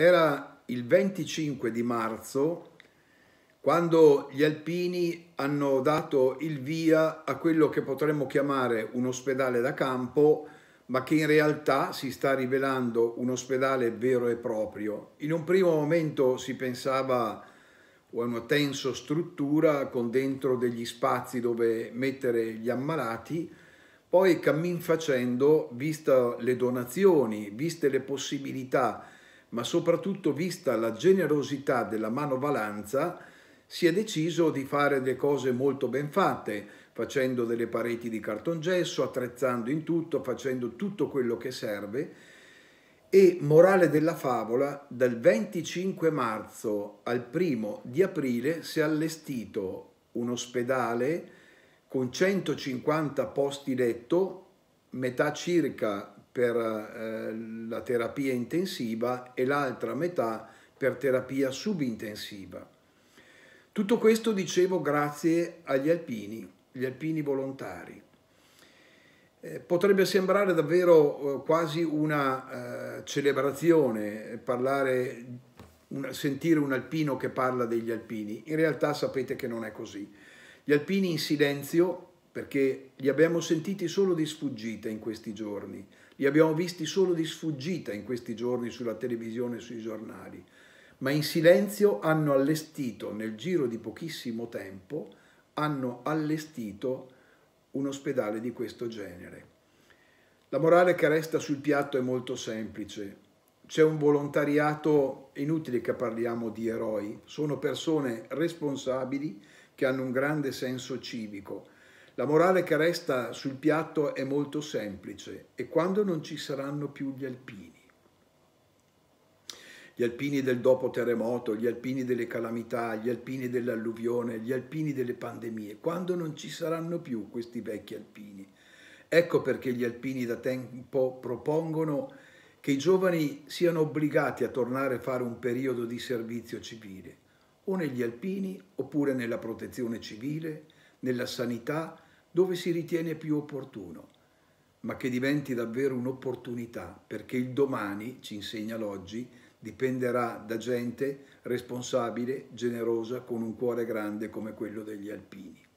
Era il 25 di marzo quando gli alpini hanno dato il via a quello che potremmo chiamare un ospedale da campo, ma che in realtà si sta rivelando un ospedale vero e proprio. In un primo momento si pensava a una tenso struttura con dentro degli spazi dove mettere gli ammalati, poi cammin facendo, vista le donazioni, viste le possibilità ma soprattutto vista la generosità della manovalanza, si è deciso di fare delle cose molto ben fatte, facendo delle pareti di cartongesso, attrezzando in tutto, facendo tutto quello che serve. E morale della favola, dal 25 marzo al 1 di aprile si è allestito un ospedale con 150 posti letto, metà circa per eh, la terapia intensiva e l'altra metà per terapia subintensiva. Tutto questo dicevo grazie agli alpini, gli alpini volontari. Eh, potrebbe sembrare davvero eh, quasi una eh, celebrazione parlare, un, sentire un alpino che parla degli alpini. In realtà sapete che non è così. Gli alpini in silenzio perché li abbiamo sentiti solo di sfuggita in questi giorni, li abbiamo visti solo di sfuggita in questi giorni sulla televisione e sui giornali, ma in silenzio hanno allestito nel giro di pochissimo tempo, hanno allestito un ospedale di questo genere. La morale che resta sul piatto è molto semplice. C'è un volontariato, è inutile che parliamo di eroi, sono persone responsabili che hanno un grande senso civico la morale che resta sul piatto è molto semplice. E quando non ci saranno più gli alpini? Gli alpini del dopo terremoto, gli alpini delle calamità, gli alpini dell'alluvione, gli alpini delle pandemie. Quando non ci saranno più questi vecchi alpini? Ecco perché gli alpini da tempo propongono che i giovani siano obbligati a tornare a fare un periodo di servizio civile, o negli alpini oppure nella protezione civile, nella sanità dove si ritiene più opportuno, ma che diventi davvero un'opportunità perché il domani, ci insegna l'oggi, dipenderà da gente responsabile, generosa, con un cuore grande come quello degli alpini.